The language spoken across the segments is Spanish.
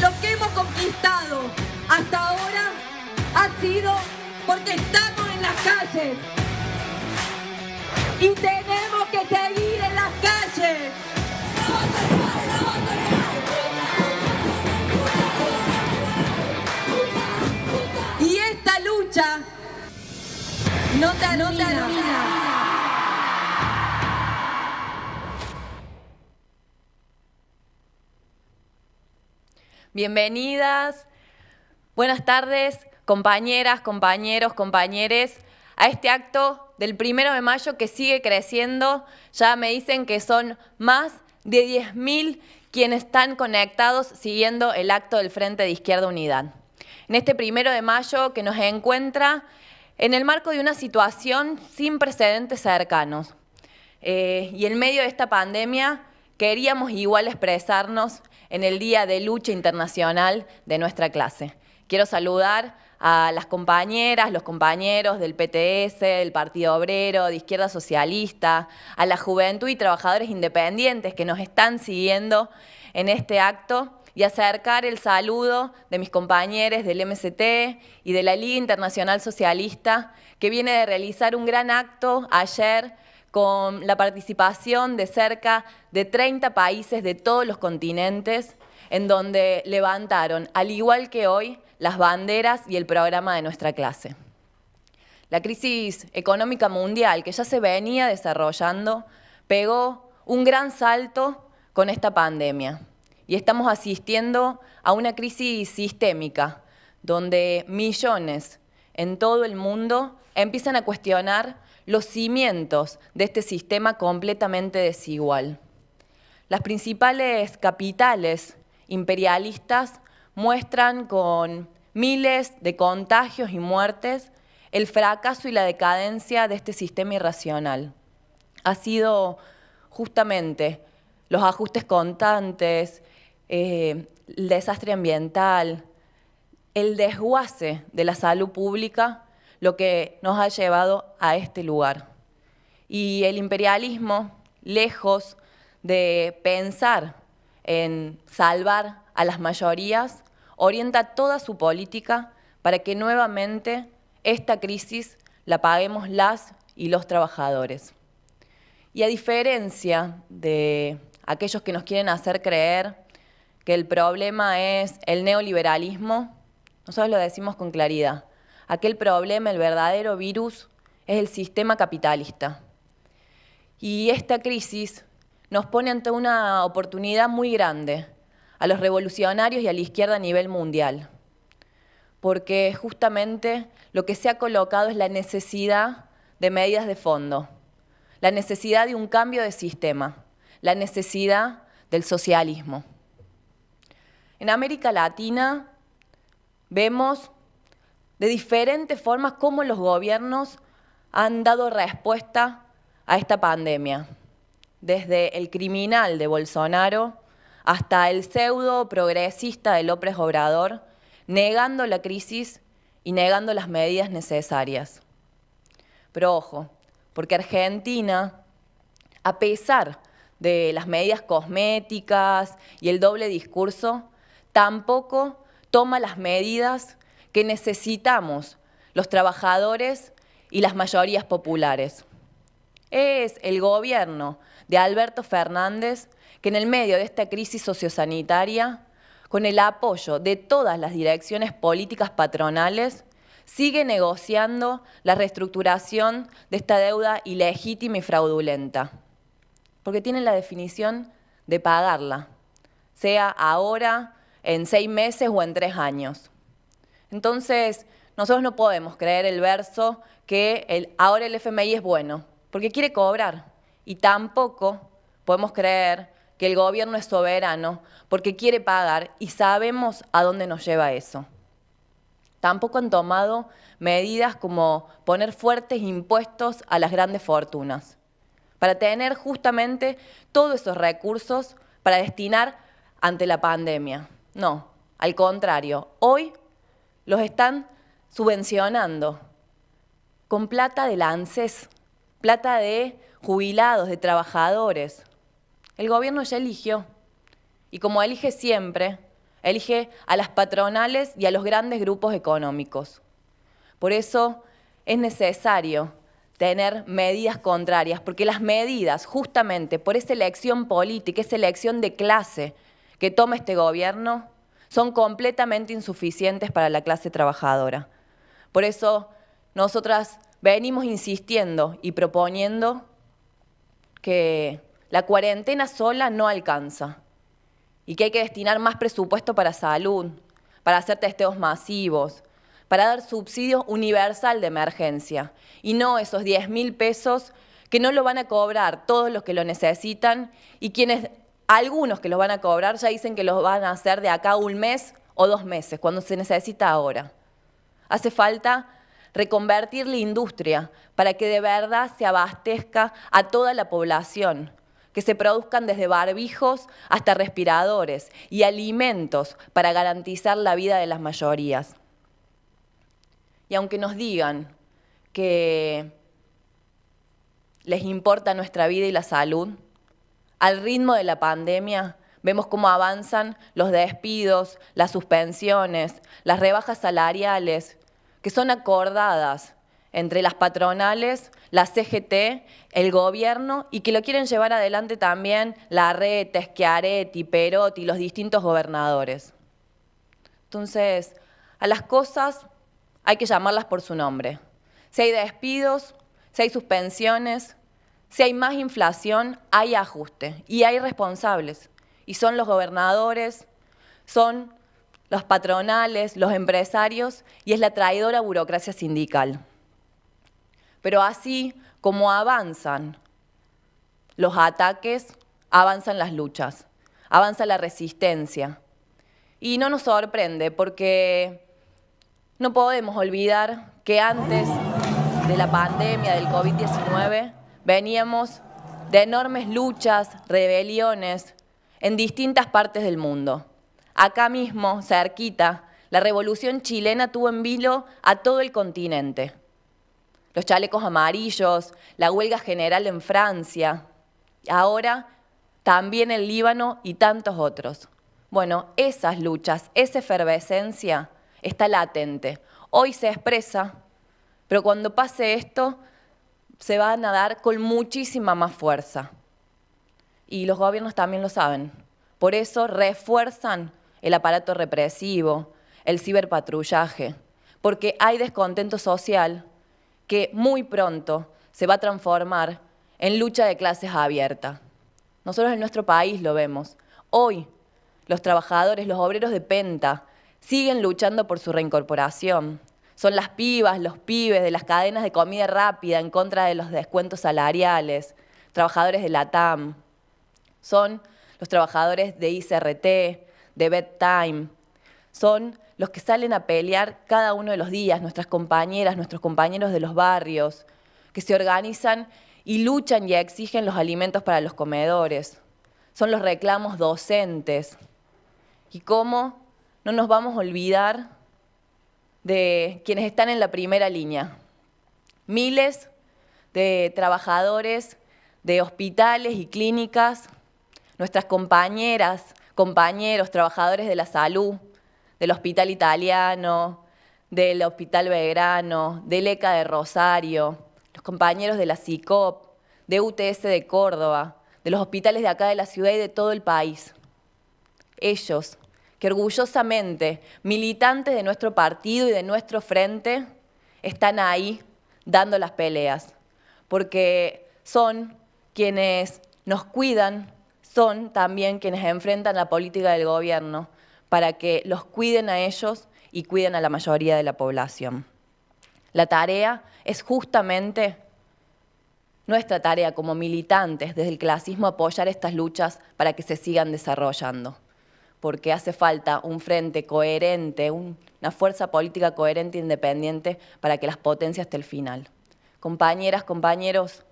Lo que hemos conquistado hasta ahora ha sido porque estamos en las calles y tenemos que seguir en las calles. Y esta lucha no termina. No Bienvenidas, buenas tardes, compañeras, compañeros, compañeres, a este acto del primero de mayo que sigue creciendo. Ya me dicen que son más de 10.000 quienes están conectados siguiendo el acto del Frente de Izquierda Unidad. En este primero de mayo que nos encuentra en el marco de una situación sin precedentes cercanos. Eh, y en medio de esta pandemia queríamos igual expresarnos en el Día de Lucha Internacional de nuestra clase. Quiero saludar a las compañeras, los compañeros del PTS, del Partido Obrero, de Izquierda Socialista, a la juventud y trabajadores independientes que nos están siguiendo en este acto y acercar el saludo de mis compañeros del MCT y de la Liga Internacional Socialista, que viene de realizar un gran acto ayer con la participación de cerca de 30 países de todos los continentes, en donde levantaron, al igual que hoy, las banderas y el programa de nuestra clase. La crisis económica mundial que ya se venía desarrollando pegó un gran salto con esta pandemia y estamos asistiendo a una crisis sistémica donde millones en todo el mundo empiezan a cuestionar los cimientos de este sistema completamente desigual. Las principales capitales imperialistas muestran con miles de contagios y muertes el fracaso y la decadencia de este sistema irracional. Ha sido justamente los ajustes constantes, eh, el desastre ambiental, el desguace de la salud pública lo que nos ha llevado a este lugar. Y el imperialismo, lejos de pensar en salvar a las mayorías, orienta toda su política para que nuevamente esta crisis la paguemos las y los trabajadores. Y a diferencia de aquellos que nos quieren hacer creer que el problema es el neoliberalismo, nosotros lo decimos con claridad. Aquel problema, el verdadero virus, es el sistema capitalista. Y esta crisis nos pone ante una oportunidad muy grande a los revolucionarios y a la izquierda a nivel mundial, porque justamente lo que se ha colocado es la necesidad de medidas de fondo, la necesidad de un cambio de sistema, la necesidad del socialismo. En América Latina Vemos de diferentes formas cómo los gobiernos han dado respuesta a esta pandemia, desde el criminal de Bolsonaro hasta el pseudo progresista de López Obrador, negando la crisis y negando las medidas necesarias. Pero ojo, porque Argentina, a pesar de las medidas cosméticas y el doble discurso, tampoco toma las medidas que necesitamos los trabajadores y las mayorías populares. Es el gobierno de Alberto Fernández que en el medio de esta crisis sociosanitaria, con el apoyo de todas las direcciones políticas patronales, sigue negociando la reestructuración de esta deuda ilegítima y fraudulenta, porque tiene la definición de pagarla, sea ahora, en seis meses o en tres años. Entonces, nosotros no podemos creer el verso que ahora el FMI es bueno, porque quiere cobrar. Y tampoco podemos creer que el gobierno es soberano, porque quiere pagar y sabemos a dónde nos lleva eso. Tampoco han tomado medidas como poner fuertes impuestos a las grandes fortunas, para tener justamente todos esos recursos para destinar ante la pandemia. No, al contrario, hoy los están subvencionando con plata de lances, plata de jubilados, de trabajadores. El gobierno ya eligió. Y como elige siempre, elige a las patronales y a los grandes grupos económicos. Por eso es necesario tener medidas contrarias, porque las medidas, justamente por esa elección política, esa elección de clase, que toma este gobierno son completamente insuficientes para la clase trabajadora. Por eso nosotras venimos insistiendo y proponiendo que la cuarentena sola no alcanza y que hay que destinar más presupuesto para salud, para hacer testeos masivos, para dar subsidios universal de emergencia y no esos 10 mil pesos que no lo van a cobrar todos los que lo necesitan y quienes algunos que los van a cobrar ya dicen que los van a hacer de acá un mes o dos meses, cuando se necesita ahora. Hace falta reconvertir la industria para que de verdad se abastezca a toda la población, que se produzcan desde barbijos hasta respiradores y alimentos para garantizar la vida de las mayorías. Y aunque nos digan que les importa nuestra vida y la salud, al ritmo de la pandemia, vemos cómo avanzan los despidos, las suspensiones, las rebajas salariales, que son acordadas entre las patronales, la CGT, el gobierno y que lo quieren llevar adelante también la red Schiaretti, Perotti, los distintos gobernadores. Entonces, a las cosas hay que llamarlas por su nombre. Si hay despidos, si hay suspensiones, si hay más inflación, hay ajuste y hay responsables. Y son los gobernadores, son los patronales, los empresarios y es la traidora burocracia sindical. Pero así como avanzan los ataques, avanzan las luchas, avanza la resistencia. Y no nos sorprende porque no podemos olvidar que antes de la pandemia del COVID-19 Veníamos de enormes luchas, rebeliones en distintas partes del mundo. Acá mismo, cerquita, la revolución chilena tuvo en vilo a todo el continente. Los chalecos amarillos, la huelga general en Francia, ahora también en Líbano y tantos otros. Bueno, esas luchas, esa efervescencia está latente. Hoy se expresa, pero cuando pase esto se va a nadar con muchísima más fuerza. Y los gobiernos también lo saben. Por eso refuerzan el aparato represivo, el ciberpatrullaje, porque hay descontento social que muy pronto se va a transformar en lucha de clases abierta. Nosotros en nuestro país lo vemos. Hoy los trabajadores, los obreros de Penta siguen luchando por su reincorporación, son las pibas, los pibes de las cadenas de comida rápida en contra de los descuentos salariales, trabajadores de la TAM, son los trabajadores de ICRT, de Bedtime, son los que salen a pelear cada uno de los días, nuestras compañeras, nuestros compañeros de los barrios, que se organizan y luchan y exigen los alimentos para los comedores. Son los reclamos docentes. ¿Y cómo no nos vamos a olvidar de quienes están en la primera línea. Miles de trabajadores de hospitales y clínicas, nuestras compañeras, compañeros, trabajadores de la salud, del Hospital Italiano, del Hospital Belgrano, del ECA de Rosario, los compañeros de la CICOP, de UTS de Córdoba, de los hospitales de acá de la ciudad y de todo el país. Ellos, que orgullosamente militantes de nuestro partido y de nuestro frente están ahí dando las peleas, porque son quienes nos cuidan, son también quienes enfrentan la política del gobierno para que los cuiden a ellos y cuiden a la mayoría de la población. La tarea es justamente nuestra tarea como militantes desde el clasismo apoyar estas luchas para que se sigan desarrollando porque hace falta un frente coherente, una fuerza política coherente e independiente para que las potencias hasta el final. Compañeras, compañeros,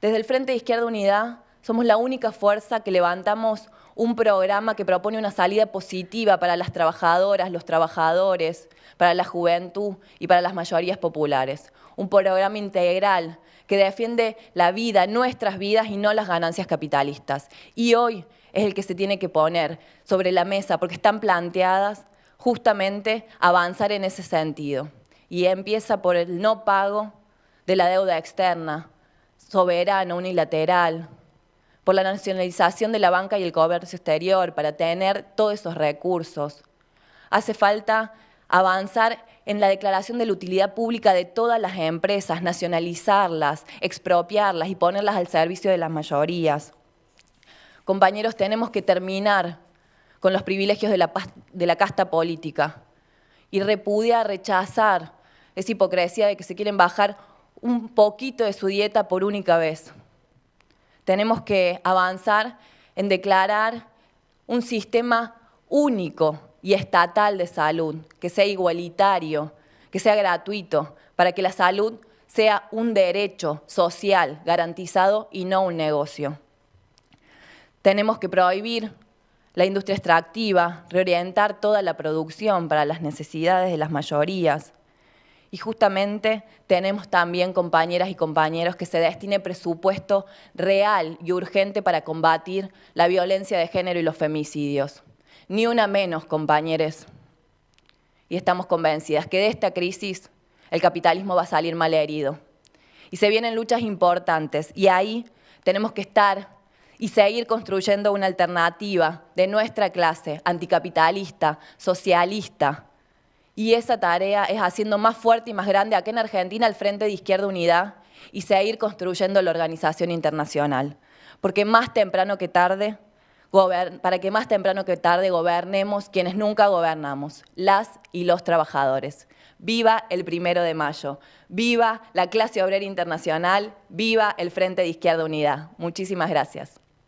desde el Frente de Izquierda Unidad somos la única fuerza que levantamos un programa que propone una salida positiva para las trabajadoras, los trabajadores, para la juventud y para las mayorías populares. Un programa integral que defiende la vida, nuestras vidas y no las ganancias capitalistas. Y hoy es el que se tiene que poner sobre la mesa, porque están planteadas justamente avanzar en ese sentido. Y empieza por el no pago de la deuda externa, soberana, unilateral, por la nacionalización de la banca y el comercio exterior, para tener todos esos recursos. Hace falta avanzar en la declaración de la utilidad pública de todas las empresas, nacionalizarlas, expropiarlas y ponerlas al servicio de las mayorías. Compañeros, tenemos que terminar con los privilegios de la, casta política y repudiar, rechazar esa hipocresía de que se quieren bajar un poquito de su dieta por única vez. Tenemos que avanzar en declarar un sistema único y estatal de salud, que sea igualitario, que sea gratuito, para que la salud sea un derecho social garantizado y no un negocio. Tenemos que prohibir la industria extractiva, reorientar toda la producción para las necesidades de las mayorías. Y justamente tenemos también compañeras y compañeros que se destine presupuesto real y urgente para combatir la violencia de género y los femicidios. Ni una menos, compañeros. Y estamos convencidas que de esta crisis el capitalismo va a salir mal herido. Y se vienen luchas importantes y ahí tenemos que estar y seguir construyendo una alternativa de nuestra clase, anticapitalista, socialista. Y esa tarea es haciendo más fuerte y más grande aquí en Argentina el Frente de Izquierda Unidad y seguir construyendo la organización internacional. Porque más temprano que tarde, para que más temprano que tarde gobernemos quienes nunca gobernamos, las y los trabajadores. Viva el primero de mayo, viva la clase obrera internacional, viva el Frente de Izquierda Unidad. Muchísimas gracias.